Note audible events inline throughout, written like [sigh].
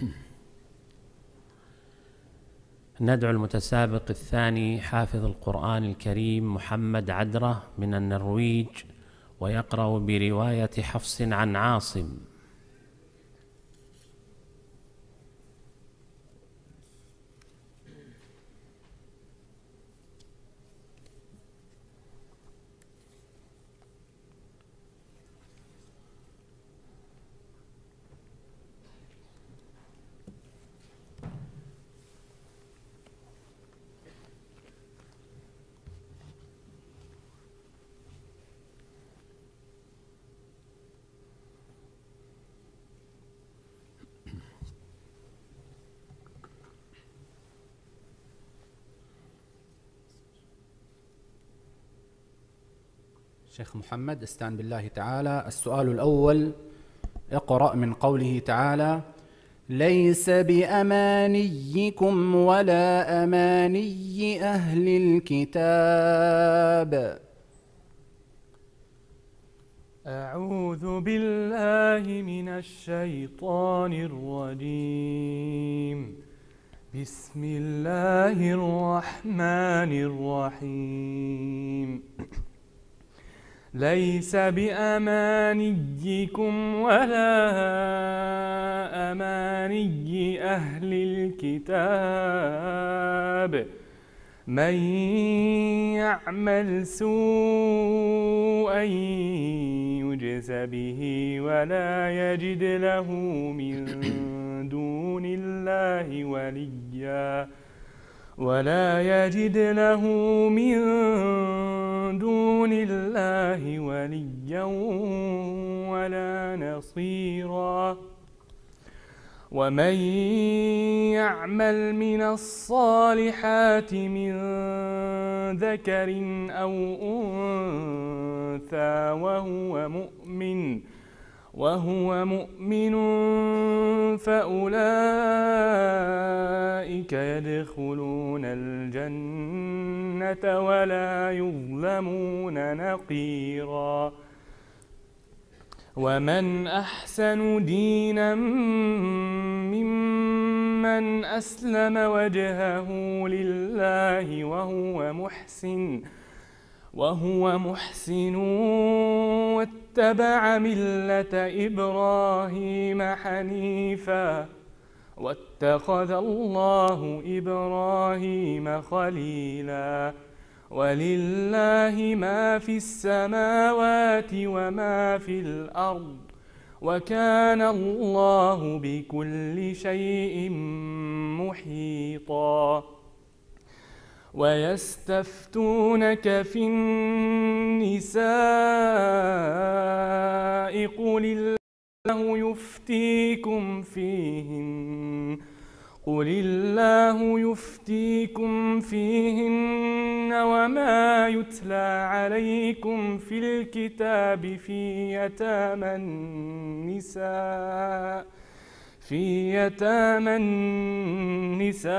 [clears throat] ندعو المتسابق الثاني حافظ القرآن الكريم محمد عدرة من النرويج ويقرأ برواية حفص عن عاصم شيخ محمد استعن بالله تعالى السؤال الأول اقرأ من قوله تعالى ليس بأمانيكم ولا أماني أهل الكتاب أعوذ بالله من الشيطان الرجيم بسم الله الرحمن الرحيم ليس بأمانيكم ولا أماني أهل الكتاب من يعمل سوءا يجز به ولا يجد له من دون الله وليا ولا يجد له من دون الله وليا ولا نصيرا ومن يعمل من الصالحات من ذكر او انثى وهو مؤمن وهو مؤمن فأولئك يدخلون الجنة ولا يظلمون نقيرا ومن أحسن دينا ممن أسلم وجهه لله وهو محسن وهو محسن واتبع ملة إبراهيم حنيفا واتخذ الله إبراهيم خليلا ولله ما في السماوات وما في الأرض وكان الله بكل شيء محيطاً ويستفتونك في النساء قل الله يفتيكم فيهن قل الله يفتيكم فيهن وما يتلى عليكم في الكتاب في يتامى النساء في يتامى النساء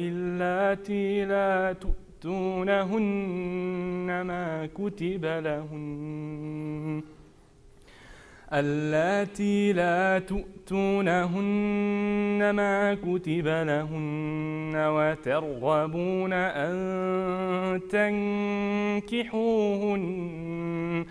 اللاتي لا تؤتونهن ما كتب لهن اللاتي لا تؤتونهن ما كتب لهن وترغبون أن تنكحوهن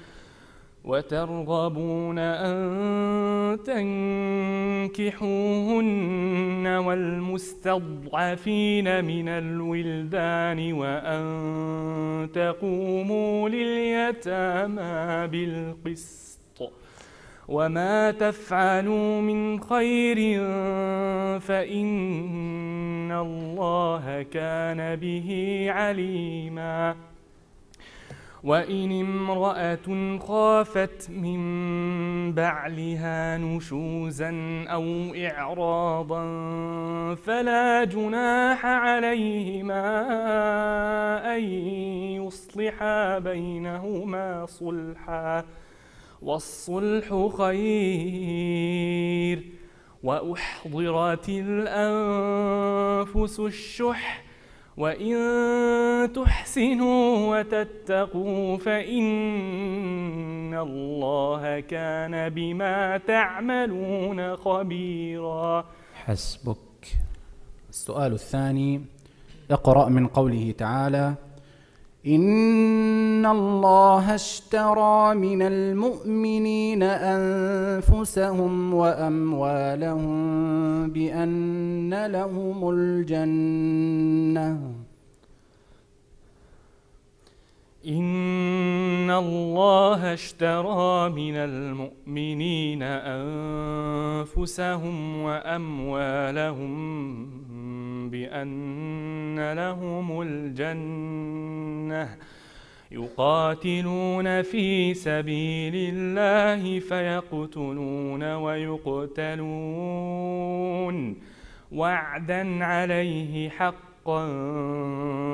وترغبون أن تنكحوهن والمستضعفين من الولدان وأن تقوموا لليتامى بالقسط وما تفعلوا من خير فإن الله كان به عليماً وإن امرأة خافت من بعلها نشوزا أو إعراضا فلا جناح عليهما أن يصلحا بينهما صلحا والصلح خير وأحضرت الأنفس الشح وإن تحسنوا وتتقوا فإن الله كان بما تعملون خبيرا حسبك السؤال الثاني اقرأ من قوله تعالى إن الله اشترى من المؤمنين أنفسهم وأموالهم بأن لهم الجنة عنا إن الله اشترى من المؤمنين أنفسهم وأموالهم بأن لهم الجنة يقاتلون في سبيل الله فيقتلون ويقتلون وعدا عليه حقا حقا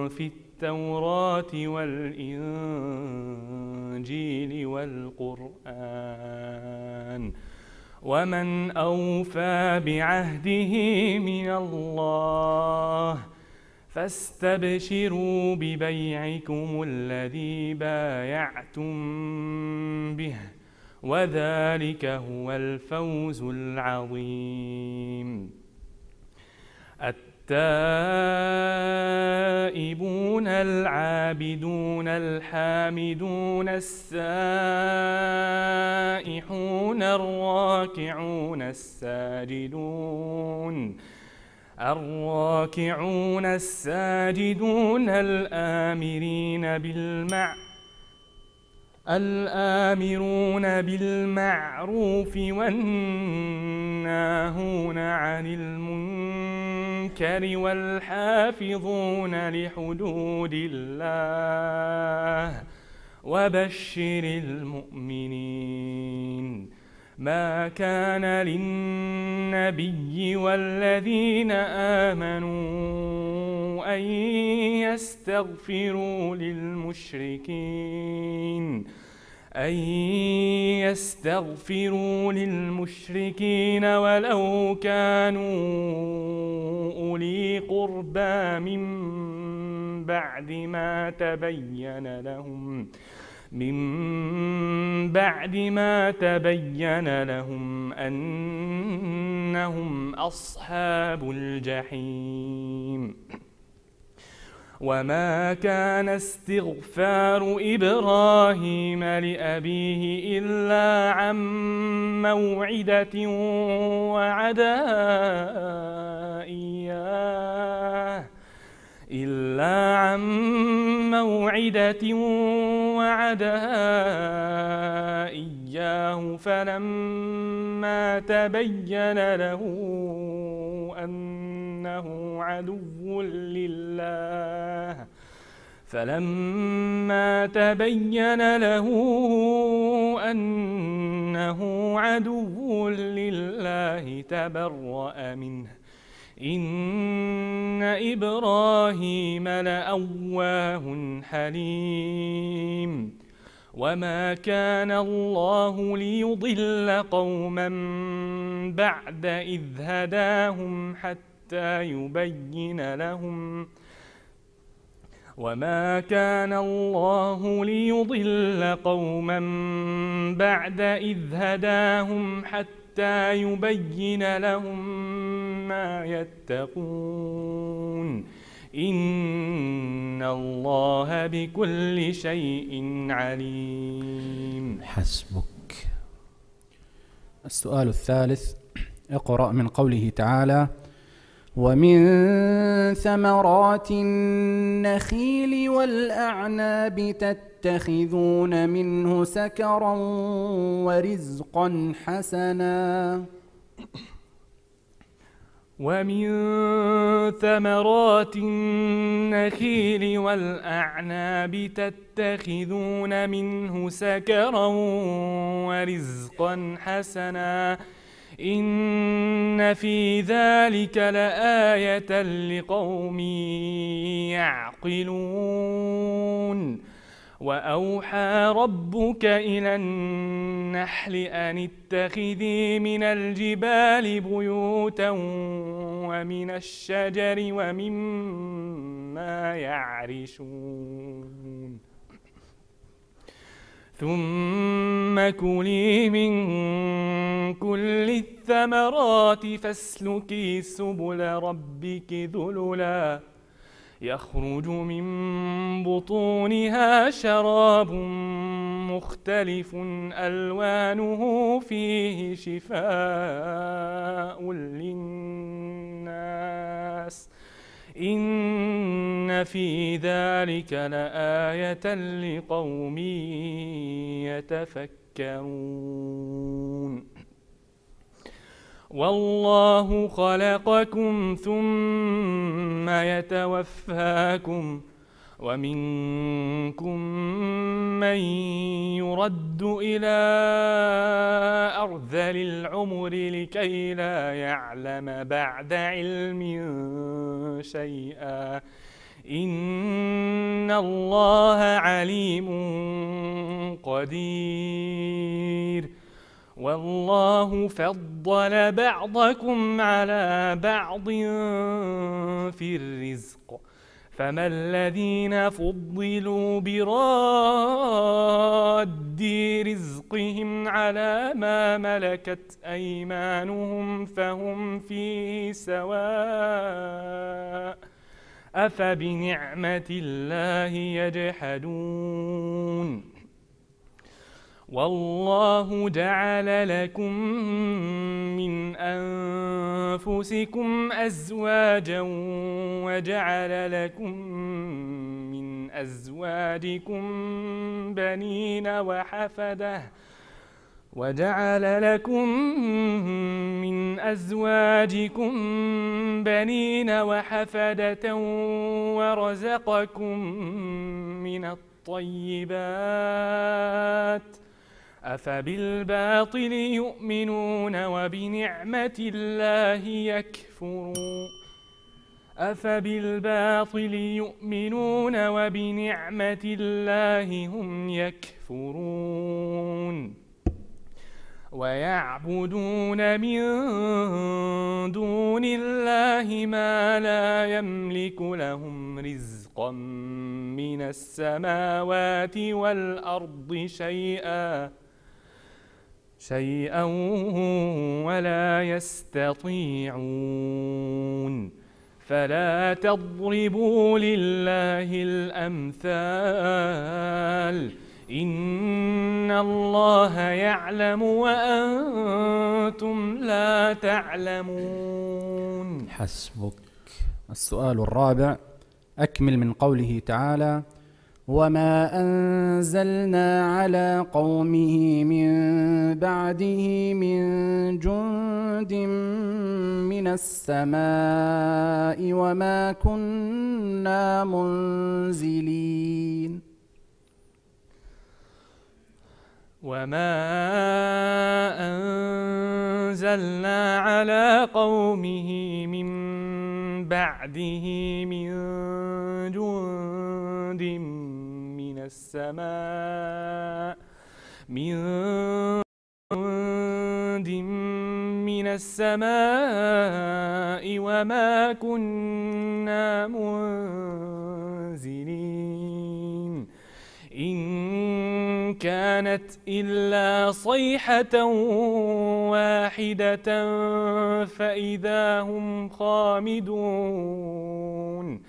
في التوراة والإنجيل والقرآن ومن أوفى بعهده من الله فاستبشروا ببيعكم الذي بايعتم به وذلك هو الفوز العظيم التائبون العابدون الحامدون السائحون الراكعون الساجدون الراكعون الساجدون الآمرين بالمع الآمرون بالمعروف والناهون عن المنكر المنكر والحافظون لحدود الله وبشر المؤمنين ما كان للنبي والذين آمنوا أن يستغفروا للمشركين أن يستغفروا للمشركين ولو كانوا أولي قربى من بعد ما تبين لهم من بعد ما تبين لهم أنهم أصحاب الجحيم وما كان استغفار إبراهيم لأبيه إلا عن موعدة وعدا إياه إلا عن موعدة وعدا إياه فلما تبين له أن أنه عدو لله فلما تبين له أنه عدو لله تبرأ منه إن إبراهيم لأواه حليم وما كان الله ليضل قوما بعد إذ هداهم حتى حتى يبين لهم وما كان الله ليضل قوما بعد إذ هداهم حتى يبين لهم ما يتقون إن الله بكل شيء عليم حسبك السؤال الثالث اقرأ من قوله تعالى ومن ثمرات النخيل والأعناب تتخذون منه سكرا ورزقا حسنا ومن ثمرات النخيل والأعناب تتخذون منه سكرا ورزقا حسنا إن في ذلك لآية لقوم يعقلون وأوحى ربك إلى النحل أن اتخذي من الجبال بيوتا ومن الشجر ومما يعرشون ثم كلي من كل الثمرات فاسلكي سبل ربك ذللا يخرج من بطونها شراب مختلف ألوانه فيه شفاء للناس ۖ إن في ذلك لآية لقوم يتفكرون والله خلقكم ثم يتوفاكم ۖ ومنكم من يرد إلى أرذل العمر لكي لا يعلم بعد علم شيئا إن الله عليم قدير والله فضل بعضكم على بعض في الرزق فما الذين فضلوا براد رزقهم على ما ملكت أيمانهم فهم فيه سواء أفبنعمة الله يجحدون والله جعل لكم من أنفسكم أزواجا وجعل لكم من أزواجكم بنين وحفدة وجعل لكم من أزواجكم بنين وحفدة ورزقكم من الطيبات ۖ أفبالباطل يؤمنون وبنعمة الله يكفرون أفبالباطل يؤمنون وبنعمة الله هم يكفرون ويعبدون من دون الله ما لا يملك لهم رزقا من السماوات والأرض شيئا شيئا ولا يستطيعون فلا تضربوا لله الأمثال إن الله يعلم وأنتم لا تعلمون حسبك السؤال الرابع أكمل من قوله تعالى وما انزلنا على قومه من بعده من جند من السماء وما كنا منزلين وما انزلنا على قومه من بعده من جند السماء من جند من السماء وما كنا منزلين إن كانت إلا صيحة واحدة فإذا هم خامدون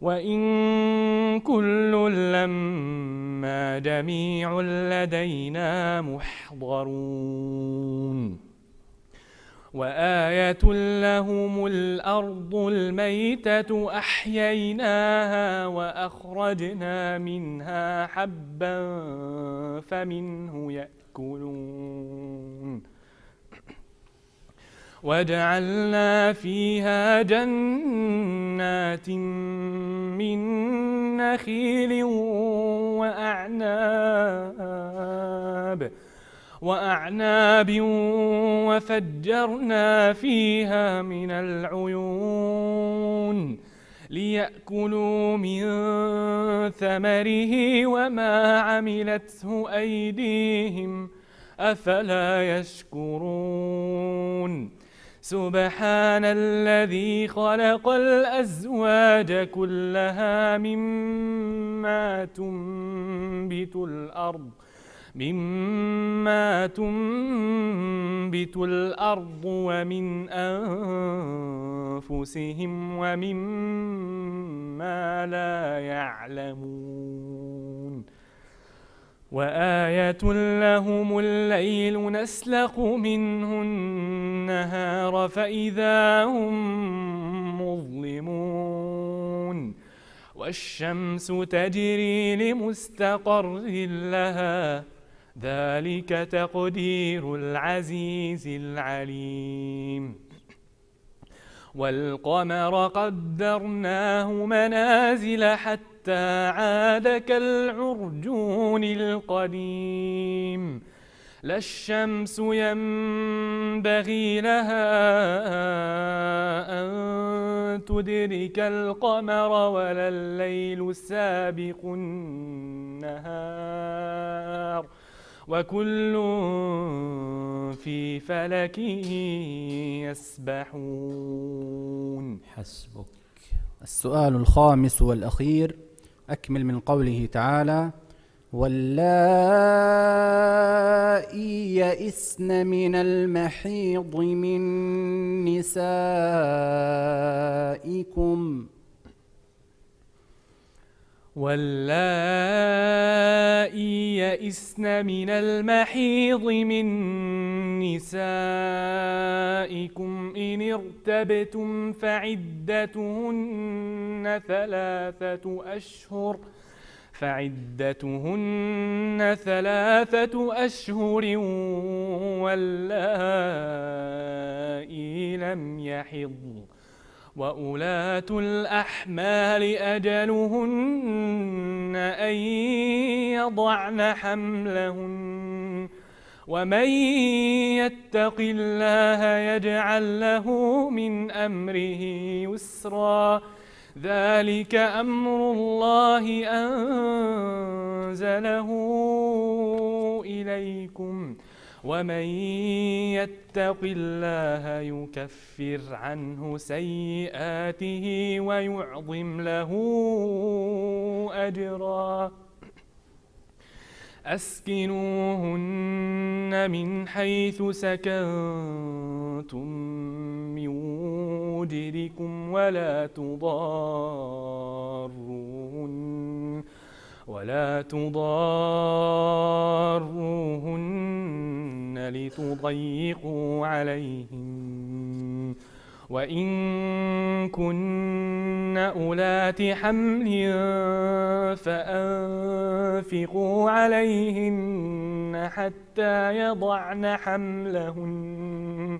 وإن كل لما جميع لدينا محضرون وآية لهم الأرض الميتة أحييناها وأخرجنا منها حبا فمنه يأكلون وجعلنا فيها جنات جنات من نخيل وأعناب وأعناب وفجرنا فيها من العيون ليأكلوا من ثمره وما عملته أيديهم أفلا يشكرون سبحان الذي خلق الأزواج كلها مما تنبت الأرض مما تنبت الأرض ومن أنفسهم ومما لا يعلمون وآية لهم الليل نسلق منه النهار فإذا هم مظلمون والشمس تجري لمستقر لها ذلك تقدير العزيز العليم والقمر قدرناه منازل حتى عاد كالعرجون القديم لا الشمس ينبغي لها أن تدرك القمر ولا الليل سابق النهار وكل في فلك يسبحون حسبك السؤال الخامس والأخير أكمل من قوله تعالى واللائي يئسن من المحيض من نسائكم واللائي يئسن من المحيض من نسائكم إن ارتبتم فعدتهن ثلاثة أشهر فعدتهن ثلاثة أشهر واللائي لم يحضن وأولاة الأحمال أجلهن أن يضعن حملهن ومن يتق الله يجعل له من أمره يسرا ذلك أمر الله أنزله إليكم ۖ ومن يتق الله يكفر عنه سيئاته ويعظم له أجرا أسكنوهن من حيث سكنتم من وجركم ولا تضاروهن ولا تضاروهن لتضيقوا عليهم وإن كن أولات حمل فأنفقوا عليهن حتى يضعن حملهن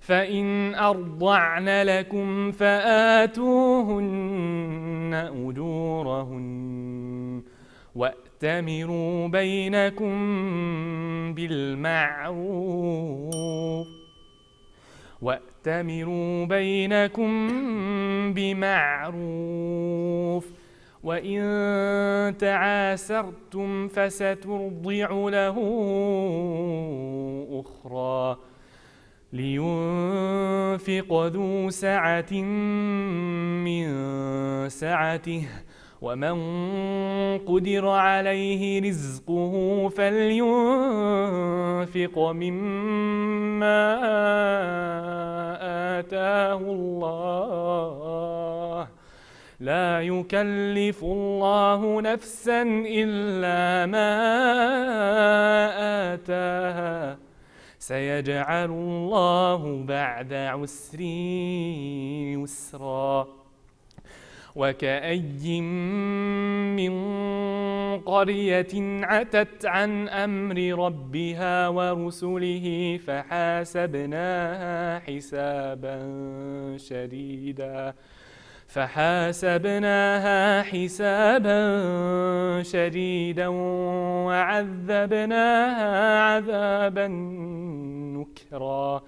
فإن أرضعن لكم فآتوهن أجورهن وَأْتَمِرُوا بَيْنَكُمْ بِالْمَعْرُوفِ وَأْتَمِرُوا بَيْنَكُمْ بِمَعْرُوفٍ وَإِن تَعَاسَرْتُمْ فَسَتُرْضِعُ لَهُ أُخْرَى لِيُنْفِقَ ذُو سَعَةٍ مِنْ سَعَتِهِ ومن قدر عليه رزقه فلينفق مما آتاه الله لا يكلف الله نفسا إلا ما آتاها سيجعل الله بعد عسر يسرا وكأي من قرية عتت عن أمر ربها ورسله فحاسبناها حسابا شديدا فحاسبناها حسابا شديدا وعذبناها عذابا نكرا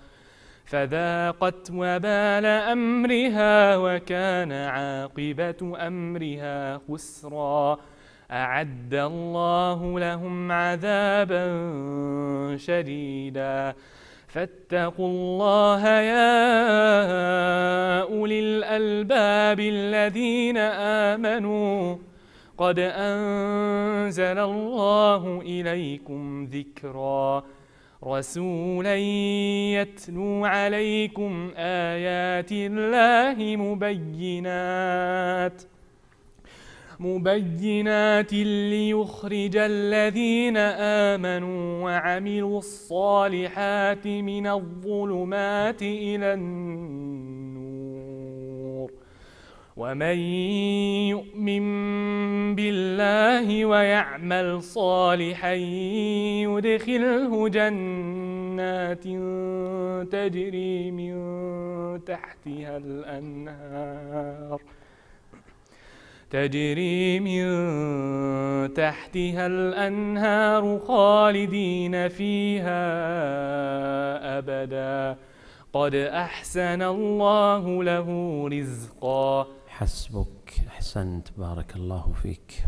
فذاقت وبال أمرها وكان عاقبة أمرها خسرا أعد الله لهم عذابا شديدا فاتقوا الله يا أولي الألباب الذين آمنوا قد أنزل الله إليكم ذكراً رسولا يتلو عليكم آيات الله مبينات مبينات ليخرج الذين آمنوا وعملوا الصالحات من الظلمات إلى النار ومن يؤمن بالله ويعمل صالحا يدخله جنات تجري من تحتها الأنهار تجري من تحتها الأنهار خالدين فيها أبدا قد أحسن الله له رزقاً حسبك احسنت بارك الله فيك